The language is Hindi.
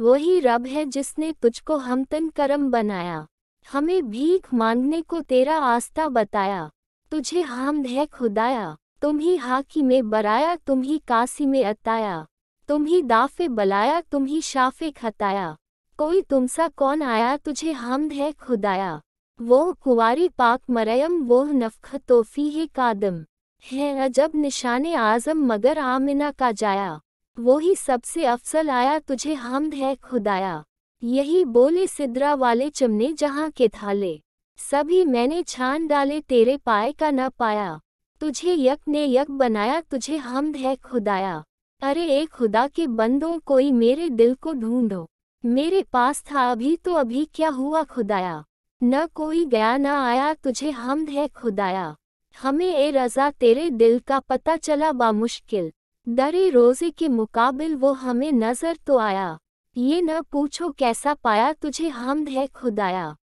वही रब है जिसने तुझको हमतन करम बनाया हमें भीख मांगने को तेरा आस्था बताया तुझे हमद है खुदाया तुम ही हाकी में बराया तुम ही कासी में अताया तुम ही दाफे बलाया तुम ही शाफे खताया कोई तुमसा कौन आया तुझे हमद है खुदाया वो कुवारी पाक मरयम वो नफख तोफ़ी है कादम है अजब निशान आज़म मगर आमिना का जाया वो ही सबसे अफसल आया तुझे हमद है खुदाया यही बोले सिदरा वाले चमने जहाँ के थाले सभी मैंने छान डाले तेरे पाए का न पाया तुझे यक ने यक बनाया तुझे हमद है खुदाया अरे एक खुदा के बंदों कोई मेरे दिल को ढूंढो मेरे पास था अभी तो अभी क्या हुआ खुदाया न कोई गया न आया तुझे हमद है खुदाया हमें ए रज़ा तेरे दिल का पता चला बामुश्किल दरे रोजे के मुकाबिल वो हमें नजर तो आया ये न पूछो कैसा पाया तुझे हमद है खुदाया